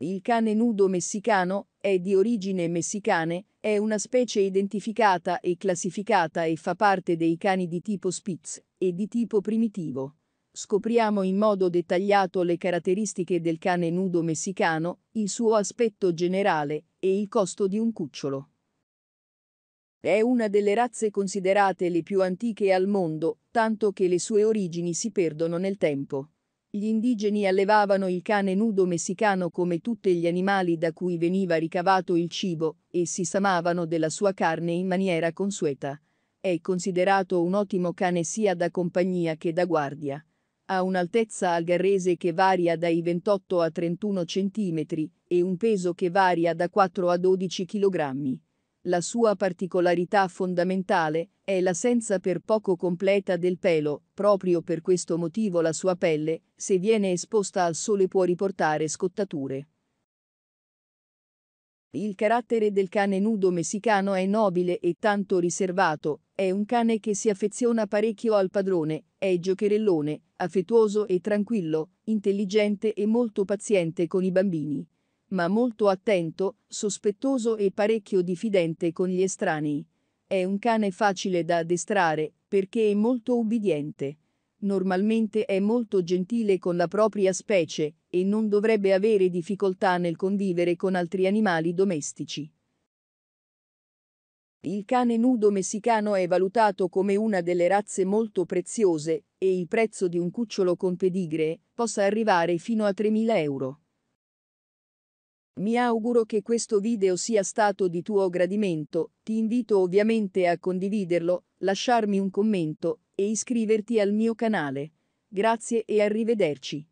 Il cane nudo messicano è di origine messicane, è una specie identificata e classificata e fa parte dei cani di tipo Spitz e di tipo primitivo. Scopriamo in modo dettagliato le caratteristiche del cane nudo messicano, il suo aspetto generale e il costo di un cucciolo. È una delle razze considerate le più antiche al mondo, tanto che le sue origini si perdono nel tempo. Gli indigeni allevavano il cane nudo messicano come tutti gli animali da cui veniva ricavato il cibo e si samavano della sua carne in maniera consueta. È considerato un ottimo cane sia da compagnia che da guardia. Ha un'altezza algarrese che varia dai 28 a 31 cm e un peso che varia da 4 a 12 kg. La sua particolarità fondamentale è l'assenza per poco completa del pelo, proprio per questo motivo la sua pelle, se viene esposta al sole può riportare scottature. Il carattere del cane nudo messicano è nobile e tanto riservato, è un cane che si affeziona parecchio al padrone, è giocherellone, affettuoso e tranquillo, intelligente e molto paziente con i bambini ma molto attento, sospettoso e parecchio diffidente con gli estranei. È un cane facile da addestrare, perché è molto ubbidiente. Normalmente è molto gentile con la propria specie, e non dovrebbe avere difficoltà nel convivere con altri animali domestici. Il cane nudo messicano è valutato come una delle razze molto preziose, e il prezzo di un cucciolo con pedigree possa arrivare fino a 3.000 euro. Mi auguro che questo video sia stato di tuo gradimento, ti invito ovviamente a condividerlo, lasciarmi un commento e iscriverti al mio canale. Grazie e arrivederci.